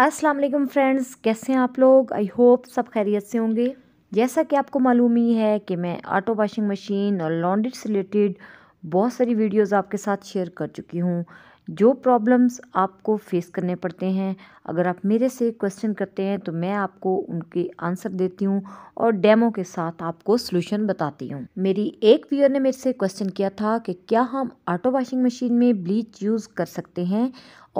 अस्सलाम वालेकुम फ्रेंड्स कैसे हैं आप लोग आई होप सब खैरियत से होंगे जैसा कि आपको मालूम ही है कि मैं ऑटो वाशिंग मशीन और लॉन्ड्री से रिलेटेड बहुत सारी वीडियोस आपके साथ शेयर कर चुकी हूँ जो प्रॉब्लम्स आपको फेस करने पड़ते हैं अगर आप मेरे से क्वेश्चन करते हैं तो मैं आपको उनके आंसर देती हूँ और डेमो के साथ आपको सोल्यूशन बताती हूँ मेरी एक व्यूअर ने मेरे से क्वेश्चन किया था कि क्या हम ऑटो वाशिंग मशीन में ब्लीच यूज़ कर सकते हैं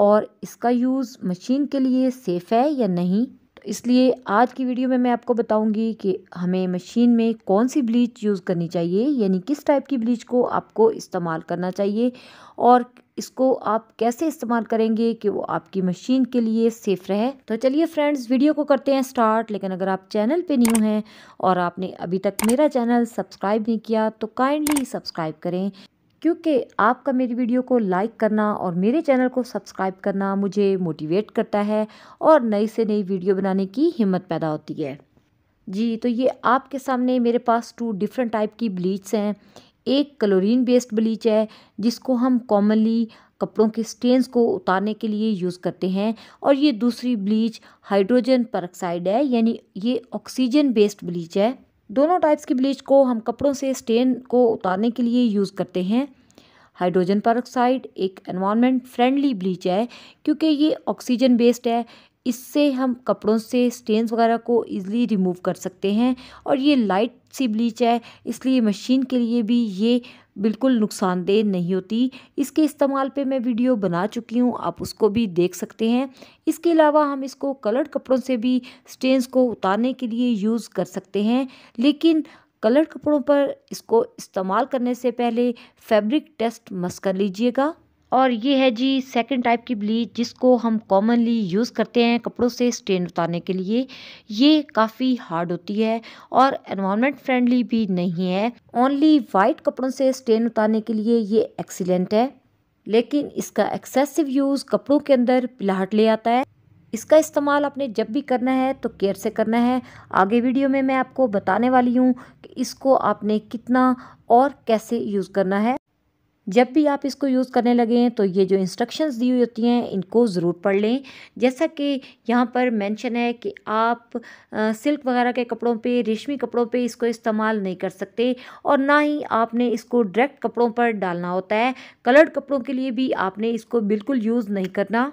और इसका यूज़ मशीन के लिए सेफ़ है या नहीं तो इसलिए आज की वीडियो में मैं आपको बताऊंगी कि हमें मशीन में कौन सी ब्लीच यूज़ करनी चाहिए यानी किस टाइप की ब्लीच को आपको इस्तेमाल करना चाहिए और इसको आप कैसे इस्तेमाल करेंगे कि वो आपकी मशीन के लिए सेफ़ रहे तो चलिए फ्रेंड्स वीडियो को करते हैं स्टार्ट लेकिन अगर आप चैनल पे न्यू हैं और आपने अभी तक मेरा चैनल सब्सक्राइब नहीं किया तो काइंडली सब्सक्राइब करें क्योंकि आपका मेरी वीडियो को लाइक करना और मेरे चैनल को सब्सक्राइब करना मुझे मोटिवेट करता है और नई से नई वीडियो बनाने की हिम्मत पैदा होती है जी तो ये आपके सामने मेरे पास टू डिफरेंट टाइप की ब्लीच हैं एक क्लोरीन बेस्ड ब्लीच है जिसको हम कॉमनली कपड़ों के स्टेन्स को उतारने के लिए यूज़ करते हैं और ये दूसरी ब्लीच हाइड्रोजन परऑक्साइड है यानी ये ऑक्सीजन बेस्ड ब्लीच है दोनों टाइप्स की ब्लीच को हम कपड़ों से स्टेन को उतारने के लिए यूज़ करते हैं हाइड्रोजन पर एक एनवायरनमेंट फ्रेंडली ब्लीच है क्योंकि ये ऑक्सीजन बेस्ड है इससे हम कपड़ों से स्टेन्स वगैरह को इजीली रिमूव कर सकते हैं और ये लाइट सी ब्लीच है इसलिए मशीन के लिए भी ये बिल्कुल नुकसानदेह नहीं होती इसके इस्तेमाल पे मैं वीडियो बना चुकी हूँ आप उसको भी देख सकते हैं इसके अलावा हम इसको कलर्ड कपड़ों से भी स्टेन्स को उतारने के लिए यूज़ कर सकते हैं लेकिन कलर्ड कपड़ों पर इसको इस्तेमाल करने से पहले फैब्रिक टेस्ट मस कर लीजिएगा और ये है जी सेकंड टाइप की ब्लीच जिसको हम कॉमनली यूज़ करते हैं कपड़ों से स्टेन उतारने के लिए ये काफ़ी हार्ड होती है और एनवायरनमेंट फ्रेंडली भी नहीं है ओनली वाइट कपड़ों से स्टेन उतारने के लिए ये एक्सीलेंट है लेकिन इसका एक्सेसिव यूज़ कपड़ों के अंदर पिलाहट ले आता है इसका इस्तेमाल आपने जब भी करना है तो केयर से करना है आगे वीडियो में मैं आपको बताने वाली हूँ कि इसको आपने कितना और कैसे यूज़ करना है जब भी आप इसको यूज़ करने लगें तो ये जो इंस्ट्रक्शंस दी हुई होती हैं इनको ज़रूर पढ़ लें जैसा कि यहाँ पर मेंशन है कि आप आ, सिल्क वगैरह के कपड़ों पे रेशमी कपड़ों पे इसको इस्तेमाल नहीं कर सकते और ना ही आपने इसको डायरेक्ट कपड़ों पर डालना होता है कलर्ड कपड़ों के लिए भी आपने इसको बिल्कुल यूज़ नहीं करना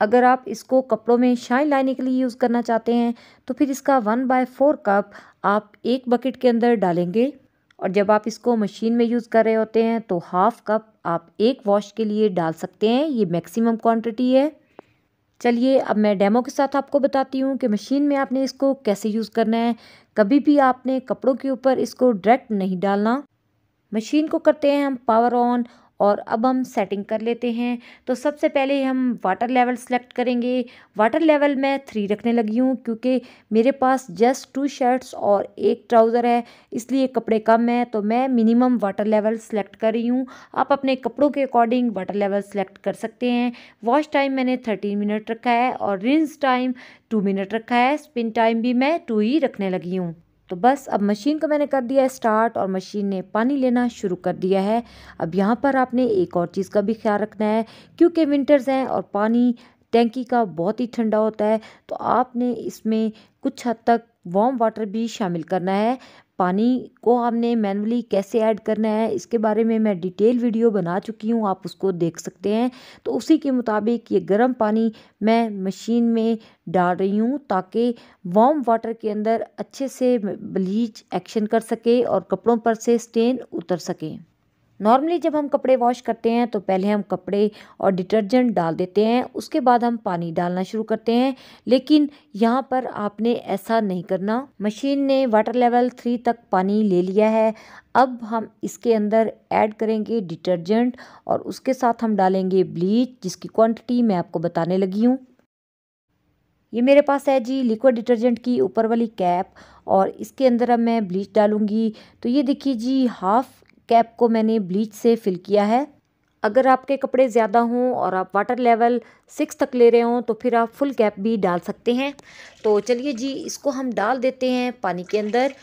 अगर आप इसको कपड़ों में शाइन लाने के लिए यूज़ करना चाहते हैं तो फिर इसका वन बाय फोर कप आप एक बकेट के अंदर डालेंगे और जब आप इसको मशीन में यूज़ कर रहे होते हैं तो हाफ़ कप आप एक वॉश के लिए डाल सकते हैं ये मैक्सिमम क्वांटिटी है चलिए अब मैं डेमो के साथ आपको बताती हूँ कि मशीन में आपने इसको कैसे यूज़ करना है कभी भी आपने कपड़ों के ऊपर इसको डायरेक्ट नहीं डालना मशीन को करते हैं हम पावर ऑन और अब हम सेटिंग कर लेते हैं तो सबसे पहले हम वाटर लेवल सेलेक्ट करेंगे वाटर लेवल मैं थ्री रखने लगी हूँ क्योंकि मेरे पास जस्ट टू शर्ट्स और एक ट्राउज़र है इसलिए कपड़े कम हैं तो मैं मिनिमम वाटर लेवल सेलेक्ट कर रही हूँ आप अपने कपड़ों के अकॉर्डिंग वाटर लेवल सेलेक्ट कर सकते हैं वॉश टाइम मैंने थर्टीन मिनट रखा है और रिंस टाइम टू मिनट रखा है स्पिन टाइम भी मैं टू ही रखने लगी हूँ तो बस अब मशीन को मैंने कर दिया है स्टार्ट और मशीन ने पानी लेना शुरू कर दिया है अब यहाँ पर आपने एक और चीज़ का भी ख्याल रखना है क्योंकि विंटर्स हैं और पानी टैंकी का बहुत ही ठंडा होता है तो आपने इसमें कुछ हद तक वार्म वाटर भी शामिल करना है पानी को हमने मैनुअली कैसे ऐड करना है इसके बारे में मैं डिटेल वीडियो बना चुकी हूँ आप उसको देख सकते हैं तो उसी के मुताबिक ये गर्म पानी मैं मशीन में डाल रही हूँ ताकि वार्म वाटर के अंदर अच्छे से ब्लीच एक्शन कर सके और कपड़ों पर से स्टेन उतर सके नॉर्मली जब हम कपड़े वॉश करते हैं तो पहले हम कपड़े और डिटर्जेंट डाल देते हैं उसके बाद हम पानी डालना शुरू करते हैं लेकिन यहाँ पर आपने ऐसा नहीं करना मशीन ने वाटर लेवल थ्री तक पानी ले लिया है अब हम इसके अंदर ऐड करेंगे डिटर्जेंट और उसके साथ हम डालेंगे ब्लीच जिसकी क्वान्टिटी मैं आपको बताने लगी हूँ ये मेरे पास है जी लिक्विड डिटर्जेंट की ऊपर वाली कैप और इसके अंदर अब मैं ब्लीच डालूंगी तो ये देखिए जी हाफ़ कैप को मैंने ब्लीच से फिल किया है अगर आपके कपड़े ज़्यादा हों और आप वाटर लेवल सिक्स तक ले रहे हों तो फिर आप फुल कैप भी डाल सकते हैं तो चलिए जी इसको हम डाल देते हैं पानी के अंदर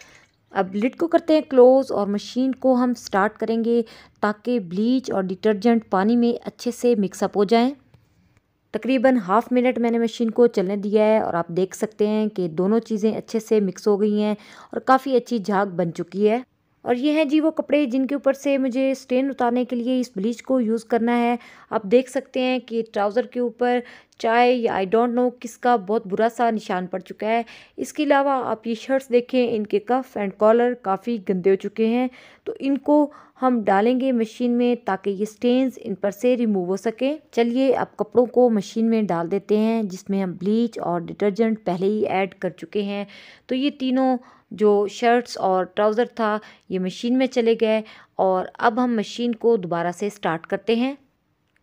अब लिड को करते हैं क्लोज़ और मशीन को हम स्टार्ट करेंगे ताकि ब्लीच और डिटर्जेंट पानी में अच्छे से मिक्सअप हो जाएं तकरीबन हाफ़ मिनट मैंने मशीन को चलने दिया है और आप देख सकते हैं कि दोनों चीज़ें अच्छे से मिक्स हो गई हैं और काफ़ी अच्छी झाग बन चुकी है और ये हैं जी वो कपड़े जिनके ऊपर से मुझे स्टेन उतारने के लिए इस ब्लीच को यूज़ करना है आप देख सकते हैं कि ट्राउज़र के ऊपर चाय या आई डोंट नो किसका बहुत बुरा सा निशान पड़ चुका है इसके अलावा आप ये शर्ट्स देखें इनके कफ एंड कॉलर काफ़ी गंदे हो चुके हैं तो इनको हम डालेंगे मशीन में ताकि ये स्टेन्स इन पर से रिमूव हो सकें चलिए आप कपड़ों को मशीन में डाल देते हैं जिसमें हम ब्लीच और डिटर्जेंट पहले ही ऐड कर चुके हैं तो ये तीनों जो शर्ट्स और ट्राउज़र था ये मशीन में चले गए और अब हम मशीन को दोबारा से स्टार्ट करते हैं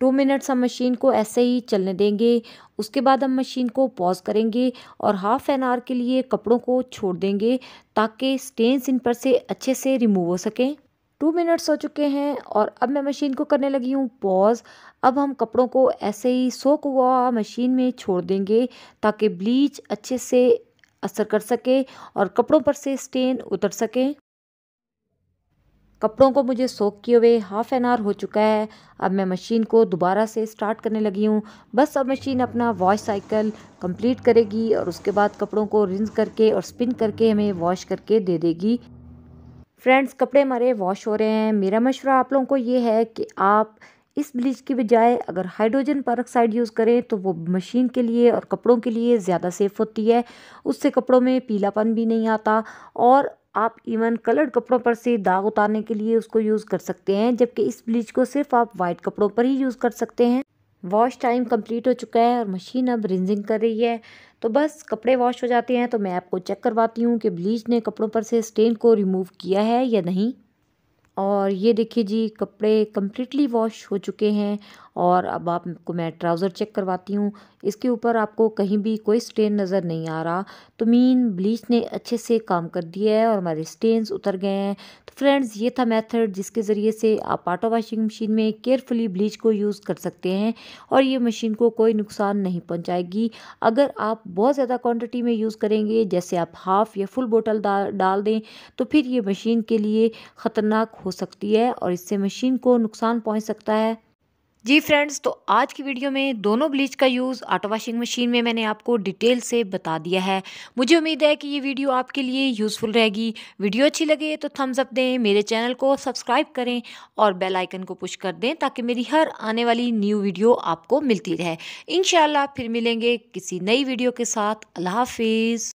टू मिनट्स हम मशीन को ऐसे ही चलने देंगे उसके बाद हम मशीन को पॉज करेंगे और हाफ़ एन आवर के लिए कपड़ों को छोड़ देंगे ताकि स्टेन्स इन पर से अच्छे से रिमूव हो सकें टू मिनट्स हो चुके हैं और अब मैं मशीन को करने लगी हूँ पॉज अब हम कपड़ों को ऐसे ही सोख हुआ मशीन में छोड़ देंगे ताकि ब्लीच अच्छे से असर कर सके और कपड़ों पर से स्टेन उतर सके कपड़ों को मुझे सोख किए हुए हाफ़ एन आवर हो चुका है अब मैं मशीन को दोबारा से स्टार्ट करने लगी हूँ बस अब मशीन अपना वॉश साइकिल कंप्लीट करेगी और उसके बाद कपड़ों को रिंस करके और स्पिन करके हमें वॉश करके दे देगी फ्रेंड्स कपड़े हमारे वॉश हो रहे हैं मेरा मशवरा आप लोगों को ये है कि आप इस ब्लीच के बजाय अगर हाइड्रोजन परऑक्साइड यूज़ करें तो वो मशीन के लिए और कपड़ों के लिए ज़्यादा सेफ़ होती है उससे कपड़ों में पीलापन भी नहीं आता और आप इवन कलर्ड कपड़ों पर से दाग उतारने के लिए उसको यूज़ कर सकते हैं जबकि इस ब्लीच को सिर्फ आप वाइट कपड़ों पर ही यूज़ कर सकते हैं वॉश टाइम कंप्लीट हो चुका है और मशीन अब रिंजिंग कर रही है तो बस कपड़े वॉश हो जाते हैं तो मैं आपको चेक करवाती हूँ कि ब्लीच ने कपड़ों पर से स्टेन को रिमूव किया है या नहीं और ये देखिए जी कपड़े कम्प्लीटली वॉश हो चुके हैं और अब आपको मैं ट्राउज़र चेक करवाती हूँ इसके ऊपर आपको कहीं भी कोई स्टेन नज़र नहीं आ रहा तो मीन ब्लीच ने अच्छे से काम कर दिया है और हमारे स्टेन्स उतर गए हैं तो फ्रेंड्स ये था मेथड जिसके ज़रिए से आप आटा वाशिंग मशीन में केयरफुली ब्लीच को यूज़ कर सकते हैं और ये मशीन को कोई नुकसान नहीं पहुँचाएगी अगर आप बहुत ज़्यादा क्वान्टिटी में यूज़ करेंगे जैसे आप हाफ़ या फुल बोटल डाल दें तो फिर ये मशीन के लिए ख़तरनाक हो सकती है और इससे मशीन को नुकसान पहुँच सकता है जी फ्रेंड्स तो आज की वीडियो में दोनों ब्लीच का यूज़ आटो वाशिंग मशीन में मैंने आपको डिटेल से बता दिया है मुझे उम्मीद है कि ये वीडियो आपके लिए यूज़फुल रहेगी वीडियो अच्छी लगे तो थम्स अप दें मेरे चैनल को सब्सक्राइब करें और बेल आइकन को पुश कर दें ताकि मेरी हर आने वाली न्यू वीडियो आपको मिलती रहे इन फिर मिलेंगे किसी नई वीडियो के साथ अल्लाह हाफिज़